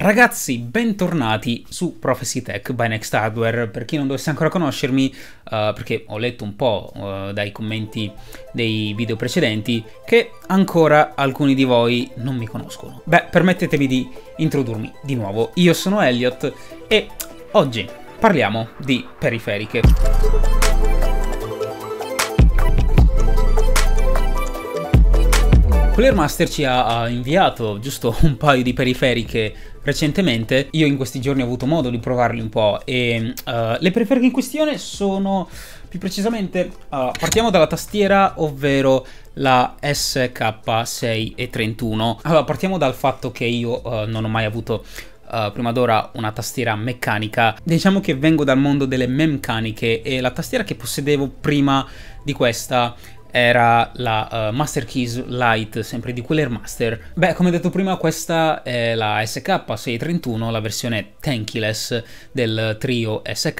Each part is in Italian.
Ragazzi, bentornati su Prophecy Tech by Next Hardware. Per chi non dovesse ancora conoscermi, uh, perché ho letto un po' uh, dai commenti dei video precedenti, che ancora alcuni di voi non mi conoscono. Beh, permettetemi di introdurmi di nuovo. Io sono Elliot e oggi parliamo di periferiche. Nuclear Master ci ha, ha, inviato giusto un paio di periferiche recentemente, io in questi giorni ho avuto modo di provarli un po' e uh, le periferiche in questione sono più precisamente, uh, partiamo dalla tastiera, ovvero la SK631. Allora, partiamo dal fatto che io uh, non ho mai avuto Uh, prima d'ora una tastiera meccanica. Diciamo che vengo dal mondo delle meccaniche e la tastiera che possedevo prima di questa era la uh, Master Keys Lite, sempre di Queller Master. Beh, come detto prima, questa è la SK631, la versione tankless del trio SK.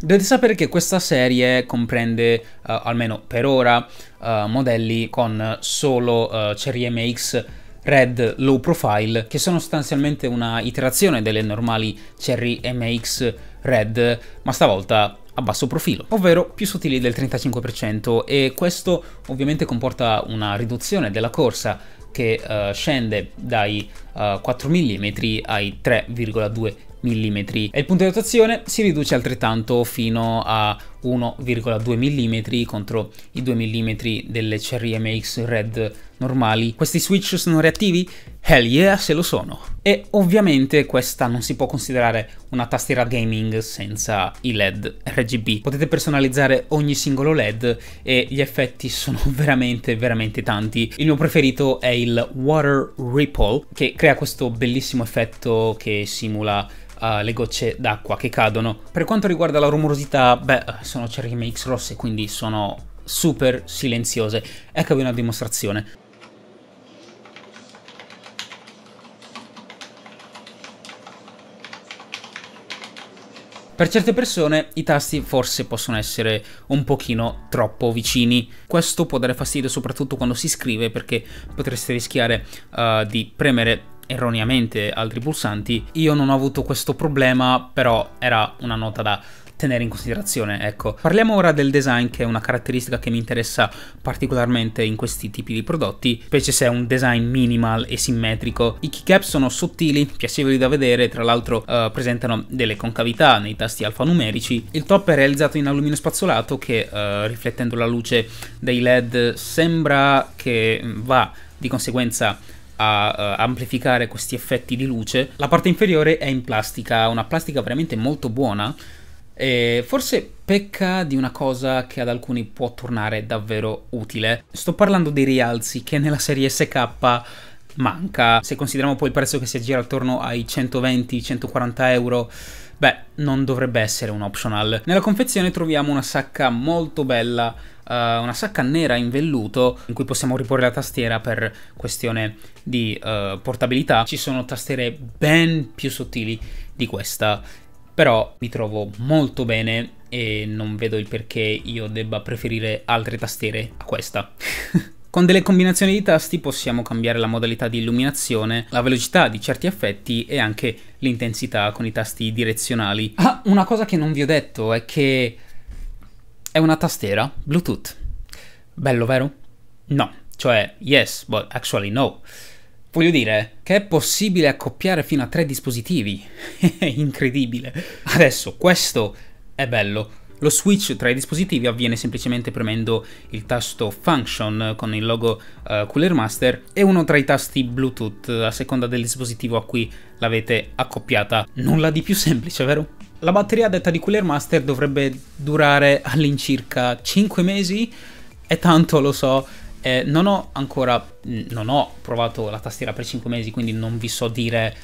Dovete sapere che questa serie comprende, uh, almeno per ora, uh, modelli con solo uh, Cherry MX Red Low Profile, che sono sostanzialmente una iterazione delle normali Cherry MX Red, ma stavolta a basso profilo, ovvero più sottili del 35% e questo ovviamente comporta una riduzione della corsa che uh, scende dai uh, 4 mm ai 3,2 mm e il punto di rotazione si riduce altrettanto fino a 1,2 mm contro i 2 mm delle Cherry MX Red normali. Questi switch sono reattivi? Hell yeah, se lo sono. E ovviamente questa non si può considerare una tastiera gaming senza i LED RGB. Potete personalizzare ogni singolo LED e gli effetti sono veramente, veramente tanti. Il mio preferito è il Water Ripple, che crea questo bellissimo effetto che simula Uh, le gocce d'acqua che cadono. Per quanto riguarda la rumorosità, beh, sono Cherry MX rosse, quindi sono super silenziose. Eccovi una dimostrazione. Per certe persone i tasti forse possono essere un pochino troppo vicini. Questo può dare fastidio soprattutto quando si scrive perché potreste rischiare uh, di premere erroneamente altri pulsanti. Io non ho avuto questo problema, però era una nota da tenere in considerazione. Ecco. Parliamo ora del design, che è una caratteristica che mi interessa particolarmente in questi tipi di prodotti, specie se è un design minimal e simmetrico. I keycap sono sottili, piacevoli da vedere, tra l'altro uh, presentano delle concavità nei tasti alfanumerici. Il top è realizzato in alluminio spazzolato che, uh, riflettendo la luce dei LED, sembra che va di conseguenza a uh, amplificare questi effetti di luce. La parte inferiore è in plastica, una plastica veramente molto buona e forse pecca di una cosa che ad alcuni può tornare davvero utile. Sto parlando dei rialzi che nella serie SK manca. Se consideriamo poi il prezzo che si aggira attorno ai 120-140 euro, beh, non dovrebbe essere un optional. Nella confezione troviamo una sacca molto bella, uh, una sacca nera in velluto in cui possiamo riporre la tastiera per questione di uh, portabilità. Ci sono tastiere ben più sottili di questa però mi trovo molto bene e non vedo il perché io debba preferire altre tastiere a questa. Con delle combinazioni di tasti possiamo cambiare la modalità di illuminazione, la velocità di certi effetti e anche l'intensità con i tasti direzionali. Ah, una cosa che non vi ho detto è che è una tastiera Bluetooth. Bello, vero? No, cioè yes, but actually no. Voglio dire che è possibile accoppiare fino a tre dispositivi. è incredibile. Adesso, questo è bello. Lo switch tra i dispositivi avviene semplicemente premendo il tasto Function con il logo uh, Cooler Master e uno tra i tasti Bluetooth a seconda del dispositivo a cui l'avete accoppiata. Nulla di più semplice, vero? La batteria detta di Cooler Master dovrebbe durare all'incirca 5 mesi, È tanto lo so, eh, non ho ancora mm, non ho provato la tastiera per 5 mesi, quindi non vi so dire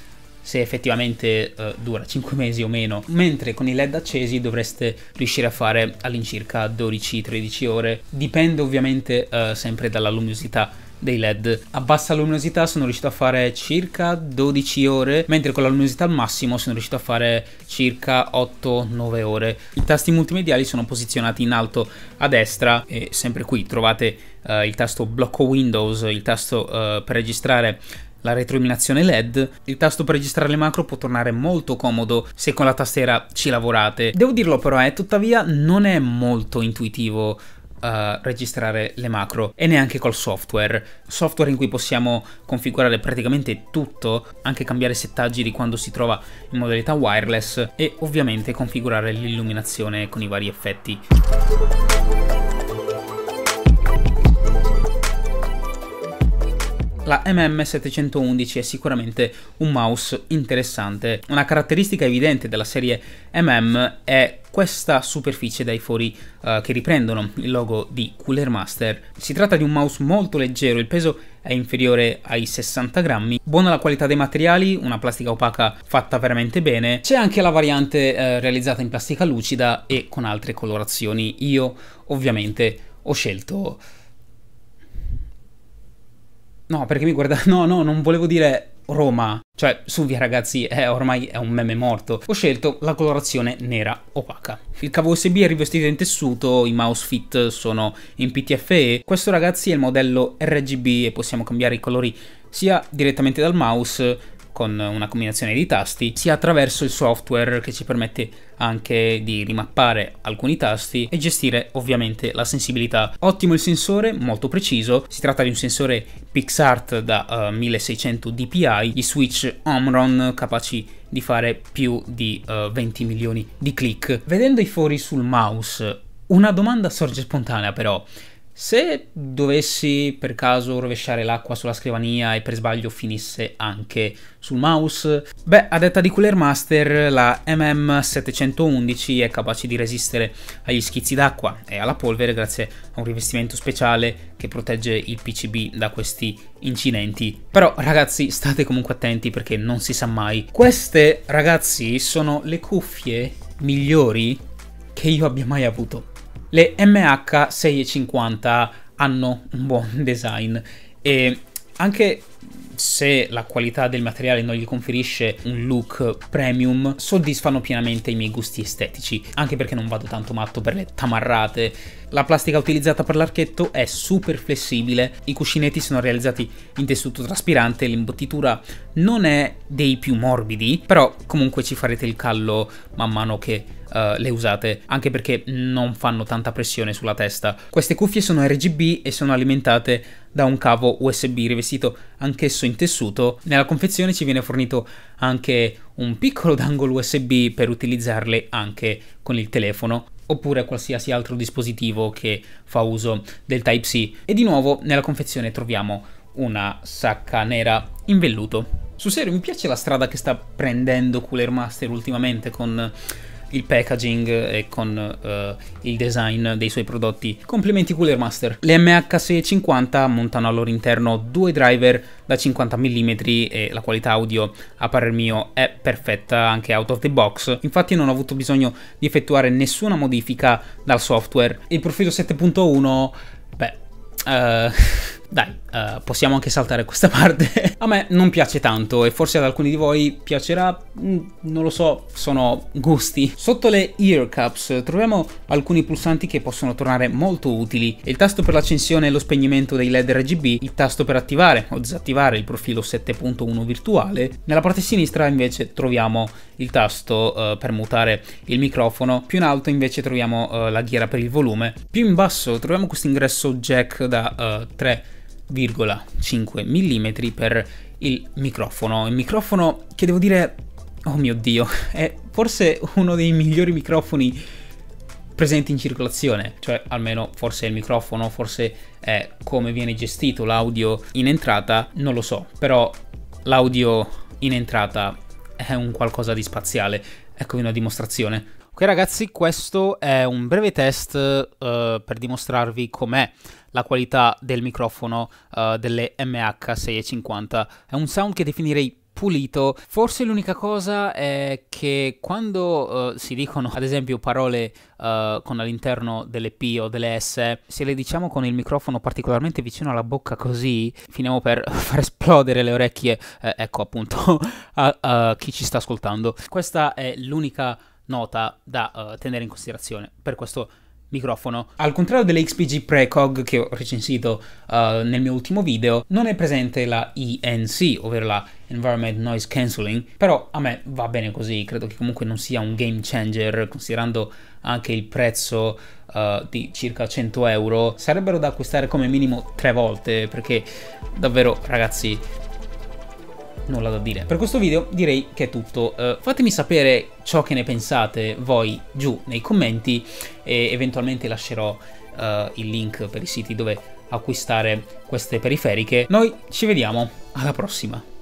se effettivamente eh, dura 5 mesi o meno, mentre con i LED accesi dovreste riuscire a fare all'incirca 12-13 ore, dipende ovviamente eh, sempre dalla luminosità dei LED. A bassa luminosità sono riuscito a fare circa 12 ore, mentre con la luminosità al massimo sono riuscito a fare circa 8-9 ore. I tasti multimediali sono posizionati in alto a destra e sempre qui trovate uh, il tasto blocco Windows, il tasto uh, per registrare la retroilluminazione LED, il tasto per registrare le macro può tornare molto comodo se con la tastiera ci lavorate. Devo dirlo però, eh, tuttavia non è molto intuitivo uh, registrare le macro e neanche col software. Software in cui possiamo configurare praticamente tutto, anche cambiare settaggi di quando si trova in modalità wireless e ovviamente configurare l'illuminazione con i vari effetti. la MM711 è sicuramente un mouse interessante. Una caratteristica evidente della serie MM è questa superficie dai fori uh, che riprendono il logo di Cooler Master. Si tratta di un mouse molto leggero, il peso è inferiore ai 60 grammi, buona la qualità dei materiali, una plastica opaca fatta veramente bene, c'è anche la variante uh, realizzata in plastica lucida e con altre colorazioni. Io ovviamente ho scelto No, perché mi guarda... No, no, non volevo dire Roma. Cioè, su via ragazzi, è ormai è un meme morto. Ho scelto la colorazione nera opaca. Il cavo USB è rivestito in tessuto, i mouse fit sono in PTFE. Questo ragazzi è il modello RGB e possiamo cambiare i colori sia direttamente dal mouse con una combinazione di tasti, sia attraverso il software che ci permette anche di rimappare alcuni tasti e gestire ovviamente la sensibilità. Ottimo il sensore, molto preciso, si tratta di un sensore PixArt da uh, 1600 dpi, gli switch Omron capaci di fare più di uh, eh, 20 milioni di click. Vedendo i fori sul mouse, una domanda sorge spontanea però, se dovessi per caso rovesciare l'acqua sulla scrivania e per sbaglio finisse anche sul mouse, beh, a detta di Cooler Master la MM711 è capace di resistere agli schizzi d'acqua e alla polvere grazie a un rivestimento speciale che protegge il PCB da questi incidenti. Però ragazzi, state comunque attenti perché non si sa mai. Queste, ragazzi, sono le cuffie migliori che io abbia mai avuto. Le MH650 hanno un buon design e anche se la qualità del materiale non gli conferisce un look premium, soddisfano pienamente i miei gusti estetici, anche perché non vado tanto matto per le tamarrate. La plastica utilizzata per l'archetto è super flessibile, i cuscinetti sono realizzati in tessuto traspirante, l'imbottitura non è dei più morbidi, però comunque ci farete il callo man mano che eh, le usate, anche perché non fanno tanta pressione sulla testa. Queste cuffie sono RGB e sono alimentate da un cavo USB rivestito anch'esso in tessuto. Nella confezione ci viene fornito anche un piccolo dangolo USB per utilizzarle anche con il telefono oppure qualsiasi altro dispositivo che fa uso del Type-C. E di nuovo nella confezione troviamo una sacca nera in velluto. Su serio mi piace la strada che sta prendendo Cooler Master ultimamente con il packaging e con uh, il design dei suoi prodotti. Complimenti Cooler Master. Le MH650 montano al loro interno due driver da 50 mm e la qualità audio a parer mio è perfetta anche out of the box. Infatti non ho avuto bisogno di effettuare nessuna modifica dal software. Il profilo 7.1 beh uh, Dai, uh, possiamo anche saltare questa parte. a me non piace tanto e forse ad alcuni di voi piacerà, mm, non lo so, sono gusti. Sotto le ear cups troviamo alcuni pulsanti che possono tornare molto utili. Il tasto per l'accensione e lo spegnimento dei LED RGB, il tasto per attivare o disattivare il profilo 7.1 virtuale. Nella parte sinistra invece troviamo il tasto uh, per mutare il microfono, più in alto invece troviamo uh, la ghiera per il volume, più in basso troviamo questo ingresso jack da 3 1,5 mm per il microfono. Il microfono che devo dire, oh mio dio, è forse uno dei migliori microfoni presenti in circolazione, cioè almeno forse il microfono, forse è come viene gestito l'audio in entrata, non lo so, però l'audio in entrata è un qualcosa di spaziale, eccovi una dimostrazione. Ok ragazzi, questo è un breve test uh, per dimostrarvi com'è la qualità del microfono uh, delle MH650. È un sound che definirei pulito. Forse l'unica cosa è che quando uh, si dicono ad esempio parole uh, con all'interno delle P o delle S, se le diciamo con il microfono particolarmente vicino alla bocca così, finiamo per far esplodere le orecchie, eh, ecco appunto, a, a chi ci sta ascoltando. Questa è l'unica nota da uh, tenere in considerazione per questo microfono. Al contrario delle XPG Precog che ho recensito uh, nel mio ultimo video, non è presente la ENC, ovvero la Environment Noise Cancelling, però a me va bene così, credo che comunque non sia un game changer, considerando anche il prezzo uh, di circa 100 euro, sarebbero da acquistare come minimo tre volte, perché davvero ragazzi nulla da dire. Per questo video direi che è tutto. Uh, fatemi sapere ciò che ne pensate voi giù nei commenti e eventualmente lascerò uh, il link per i siti dove acquistare queste periferiche. Noi ci vediamo alla prossima.